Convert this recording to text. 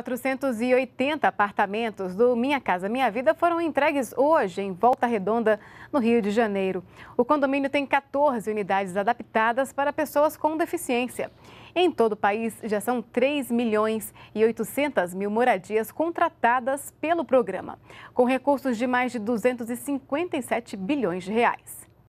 480 apartamentos do Minha Casa Minha Vida foram entregues hoje em Volta Redonda, no Rio de Janeiro. O condomínio tem 14 unidades adaptadas para pessoas com deficiência. Em todo o país, já são 3 milhões e 800 mil moradias contratadas pelo programa, com recursos de mais de 257 bilhões de reais.